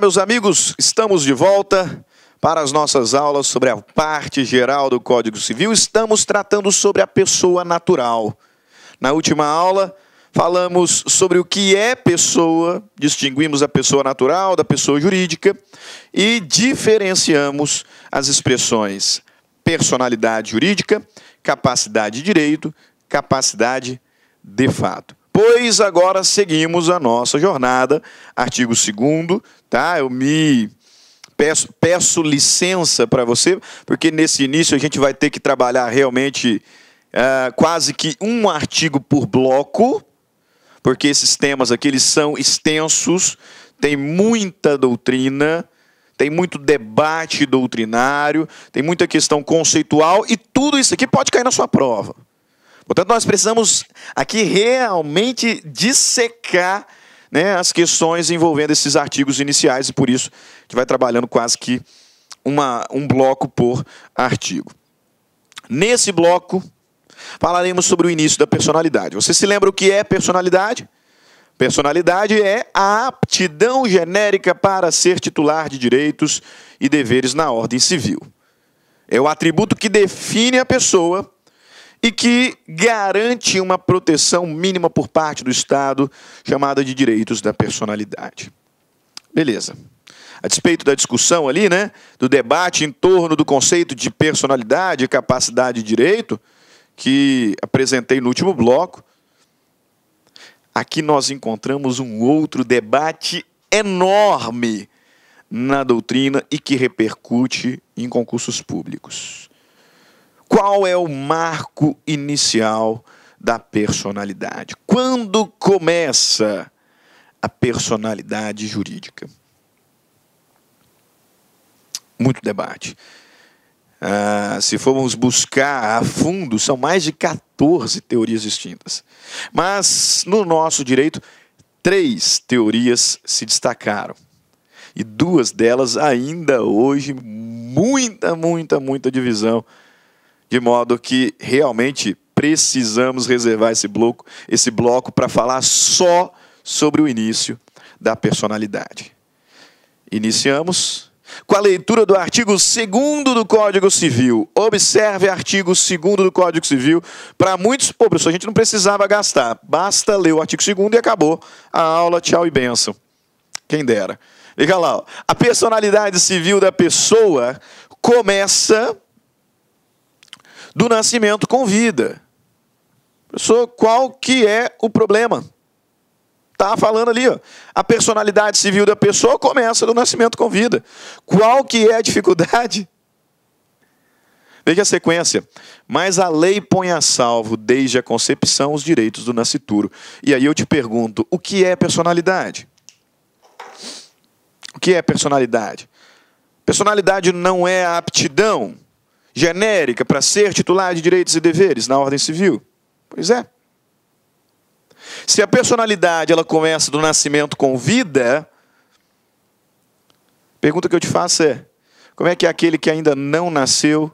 Meus amigos, estamos de volta para as nossas aulas sobre a parte geral do Código Civil. Estamos tratando sobre a pessoa natural. Na última aula, falamos sobre o que é pessoa, distinguimos a pessoa natural da pessoa jurídica e diferenciamos as expressões personalidade jurídica, capacidade de direito, capacidade de fato pois agora seguimos a nossa jornada. Artigo 2 tá? Eu me peço, peço licença para você, porque nesse início a gente vai ter que trabalhar realmente uh, quase que um artigo por bloco, porque esses temas aqui eles são extensos, tem muita doutrina, tem muito debate doutrinário, tem muita questão conceitual e tudo isso aqui pode cair na sua prova. Portanto, nós precisamos aqui realmente dissecar né, as questões envolvendo esses artigos iniciais e por isso a gente vai trabalhando quase que uma, um bloco por artigo. Nesse bloco, falaremos sobre o início da personalidade. Você se lembra o que é personalidade? Personalidade é a aptidão genérica para ser titular de direitos e deveres na ordem civil. É o atributo que define a pessoa e que garante uma proteção mínima por parte do Estado, chamada de direitos da personalidade. Beleza. A despeito da discussão ali, né, do debate em torno do conceito de personalidade, capacidade e direito, que apresentei no último bloco, aqui nós encontramos um outro debate enorme na doutrina e que repercute em concursos públicos. Qual é o marco inicial da personalidade? Quando começa a personalidade jurídica? Muito debate. Ah, se formos buscar a fundo, são mais de 14 teorias distintas. Mas, no nosso direito, três teorias se destacaram. E duas delas ainda hoje, muita, muita, muita divisão de modo que realmente precisamos reservar esse bloco, esse bloco para falar só sobre o início da personalidade. Iniciamos com a leitura do artigo 2 do Código Civil. Observe artigo 2 do Código Civil. Para muitos, pô, professor, a gente não precisava gastar. Basta ler o artigo 2 e acabou a aula. Tchau e benção. Quem dera. Liga lá. Ó. A personalidade civil da pessoa começa do nascimento com vida. pessoa. qual que é o problema? Estava tá falando ali, ó, a personalidade civil da pessoa começa do nascimento com vida. Qual que é a dificuldade? Veja a sequência. Mas a lei põe a salvo desde a concepção os direitos do nascituro. E aí eu te pergunto, o que é personalidade? O que é personalidade? Personalidade não é aptidão genérica para ser titular de direitos e deveres na ordem civil? Pois é. Se a personalidade ela começa do nascimento com vida, pergunta que eu te faço é: como é que aquele que ainda não nasceu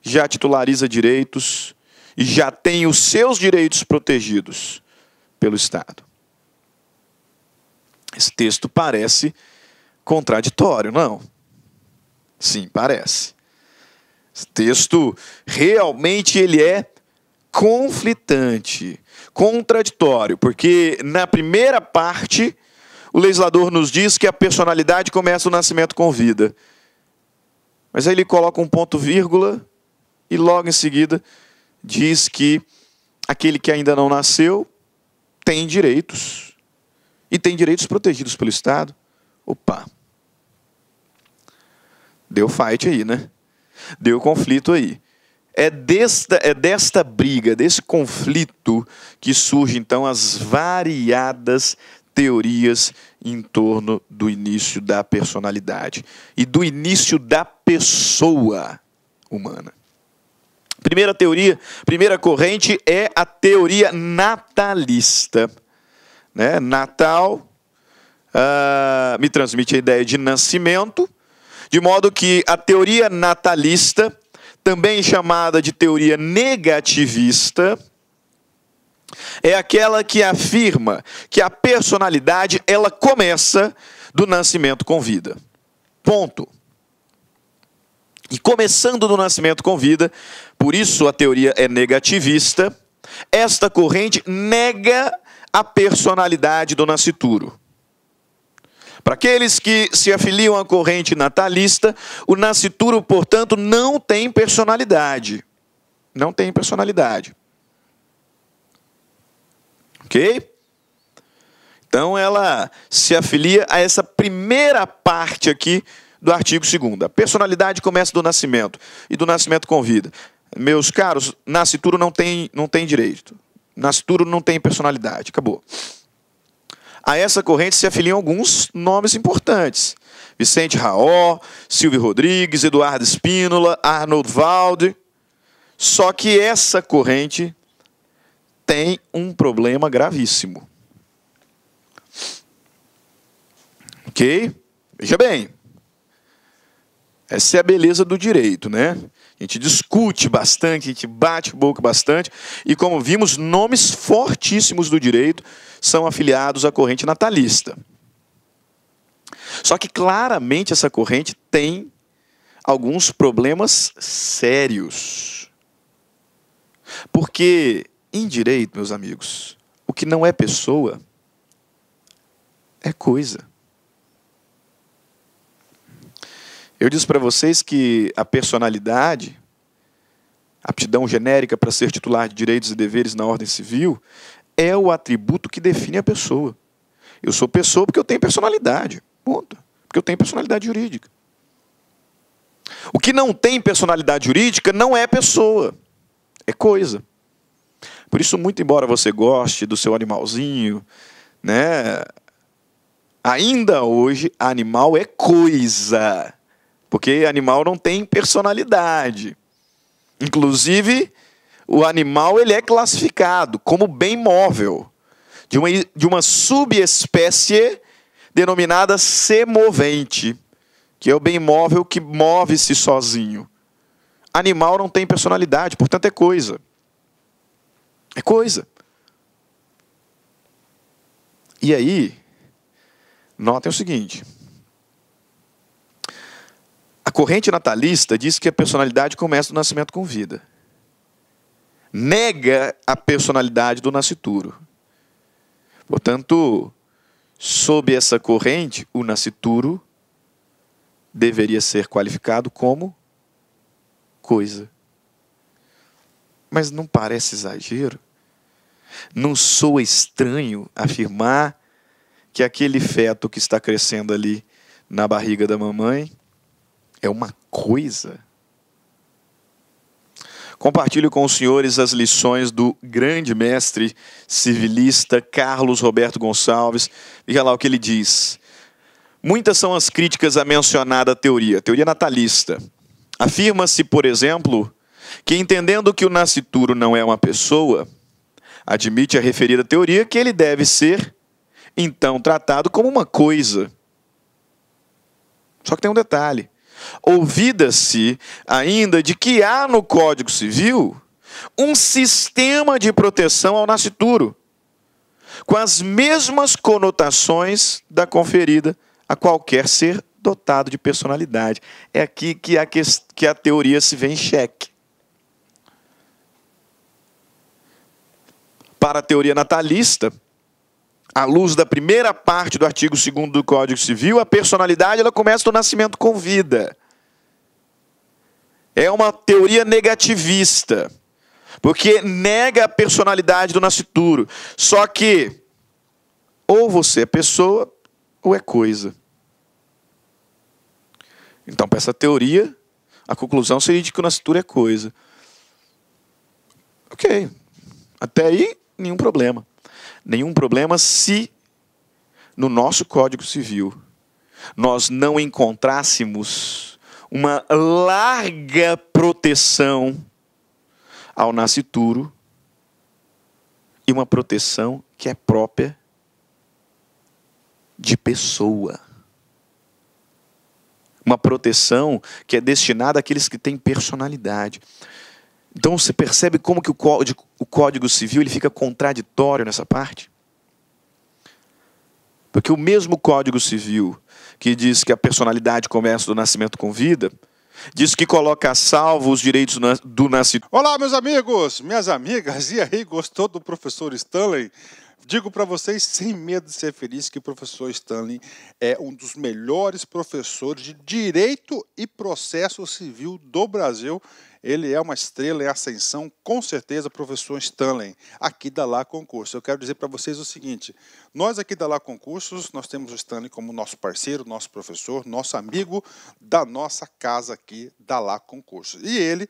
já titulariza direitos e já tem os seus direitos protegidos pelo Estado? Esse texto parece contraditório, não? Sim, parece. Esse texto realmente ele é conflitante, contraditório, porque na primeira parte o legislador nos diz que a personalidade começa o nascimento com vida. Mas aí ele coloca um ponto vírgula e logo em seguida diz que aquele que ainda não nasceu tem direitos e tem direitos protegidos pelo Estado. Opa. Deu fight aí, né? deu conflito aí. É desta, é desta briga, desse conflito, que surgem então as variadas teorias em torno do início da personalidade e do início da pessoa humana. Primeira teoria, primeira corrente é a teoria natalista. Né? Natal uh, me transmite a ideia de nascimento de modo que a teoria natalista, também chamada de teoria negativista, é aquela que afirma que a personalidade ela começa do nascimento com vida. Ponto. E começando do nascimento com vida, por isso a teoria é negativista, esta corrente nega a personalidade do nascituro. Para aqueles que se afiliam à corrente natalista, o nascituro, portanto, não tem personalidade. Não tem personalidade. Ok? Então ela se afilia a essa primeira parte aqui do artigo 2. A personalidade começa do nascimento e do nascimento com vida. Meus caros, nascituro não tem, não tem direito. Nascituro não tem personalidade. Acabou. A essa corrente se afiliam alguns nomes importantes. Vicente Raó, Silvio Rodrigues, Eduardo Espínola, Arnold Valde. Só que essa corrente tem um problema gravíssimo. Ok? Veja bem. Essa é a beleza do direito, né? A gente discute bastante, a gente bate boca bastante, e como vimos, nomes fortíssimos do direito são afiliados à corrente natalista. Só que claramente essa corrente tem alguns problemas sérios. Porque em direito, meus amigos, o que não é pessoa é coisa. Eu disse para vocês que a personalidade, aptidão genérica para ser titular de direitos e deveres na ordem civil, é o atributo que define a pessoa. Eu sou pessoa porque eu tenho personalidade. Ponto. Porque eu tenho personalidade jurídica. O que não tem personalidade jurídica não é pessoa, é coisa. Por isso, muito embora você goste do seu animalzinho, né? Ainda hoje, animal é coisa. Porque animal não tem personalidade. Inclusive, o animal ele é classificado como bem móvel, de uma, de uma subespécie denominada semovente, que é o bem móvel que move-se sozinho. Animal não tem personalidade, portanto é coisa. É coisa. E aí, notem o seguinte: corrente natalista diz que a personalidade começa do nascimento com vida. Nega a personalidade do nascituro. Portanto, sob essa corrente, o nascituro deveria ser qualificado como coisa. Mas não parece exagero? Não soa estranho afirmar que aquele feto que está crescendo ali na barriga da mamãe é uma coisa. Compartilho com os senhores as lições do grande mestre civilista Carlos Roberto Gonçalves. Veja lá o que ele diz. Muitas são as críticas à mencionada teoria, teoria natalista. Afirma-se, por exemplo, que entendendo que o nascituro não é uma pessoa, admite a referida teoria que ele deve ser, então, tratado como uma coisa. Só que tem um detalhe: Ouvida-se ainda de que há no Código Civil um sistema de proteção ao nascituro, com as mesmas conotações da conferida a qualquer ser dotado de personalidade. É aqui que a, que, que a teoria se vê em xeque. Para a teoria natalista, à luz da primeira parte do artigo 2 do Código Civil, a personalidade ela começa do nascimento com vida. É uma teoria negativista, porque nega a personalidade do nascituro. Só que ou você é pessoa ou é coisa. Então, para essa teoria, a conclusão seria de que o nascituro é coisa. Ok, até aí nenhum problema nenhum problema se no nosso Código Civil nós não encontrássemos uma larga proteção ao nascituro e uma proteção que é própria de pessoa. Uma proteção que é destinada àqueles que têm personalidade. Então você percebe como que o código, o código civil ele fica contraditório nessa parte? Porque o mesmo Código Civil que diz que a personalidade começa do nascimento com vida, diz que coloca a salvo os direitos do nascimento. Olá, meus amigos, minhas amigas, e aí, gostou do professor Stanley? Digo para vocês, sem medo de ser feliz, que o professor Stanley é um dos melhores professores de direito e processo civil do Brasil. Ele é uma estrela em ascensão, com certeza, professor Stanley, aqui da Lá concursos Eu quero dizer para vocês o seguinte: nós aqui da Lá Concursos, nós temos o Stanley como nosso parceiro, nosso professor, nosso amigo da nossa casa aqui da Lá Concursos. E ele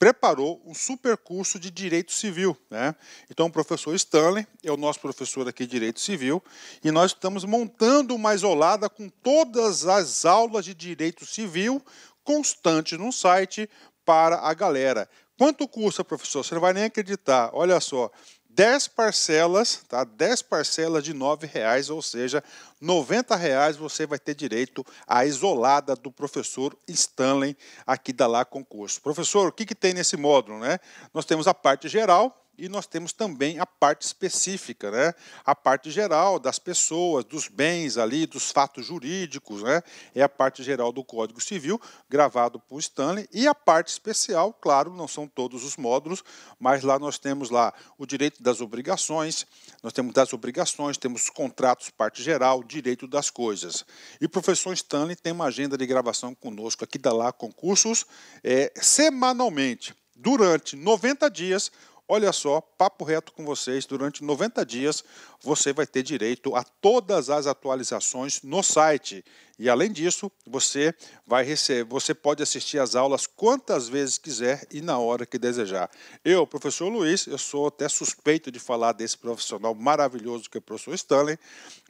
preparou um super curso de Direito Civil. Né? Então, o professor Stanley é o nosso professor aqui de Direito Civil e nós estamos montando uma isolada com todas as aulas de Direito Civil constantes no site para a galera. Quanto custa, professor? Você não vai nem acreditar. Olha só, 10 parcelas, tá? 10 parcelas de R$ 9,00, ou seja, R$ 90,00 você vai ter direito à isolada do professor Stanley aqui da Lá Concurso. Professor, o que, que tem nesse módulo, né? Nós temos a parte geral, e nós temos também a parte específica, né? a parte geral das pessoas, dos bens ali, dos fatos jurídicos, né? é a parte geral do Código Civil, gravado por Stanley, e a parte especial, claro, não são todos os módulos, mas lá nós temos lá o direito das obrigações, nós temos das obrigações, temos contratos, parte geral, direito das coisas. E o professor Stanley tem uma agenda de gravação conosco aqui da Lá Concursos, é, semanalmente, durante 90 dias, Olha só, papo reto com vocês, durante 90 dias você vai ter direito a todas as atualizações no site. E além disso, você vai receber, você pode assistir as aulas quantas vezes quiser e na hora que desejar. Eu, professor Luiz, eu sou até suspeito de falar desse profissional maravilhoso que é o professor Stanley,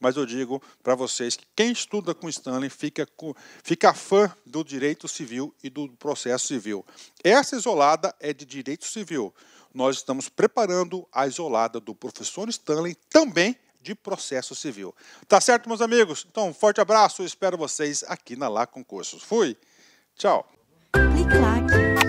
mas eu digo para vocês que quem estuda com Stanley fica, com, fica fã do direito civil e do processo civil. Essa isolada é de direito civil nós estamos preparando a isolada do professor Stanley também de processo civil. Tá certo, meus amigos? Então, um forte abraço, espero vocês aqui na Lá Concursos. Fui, tchau. Clique,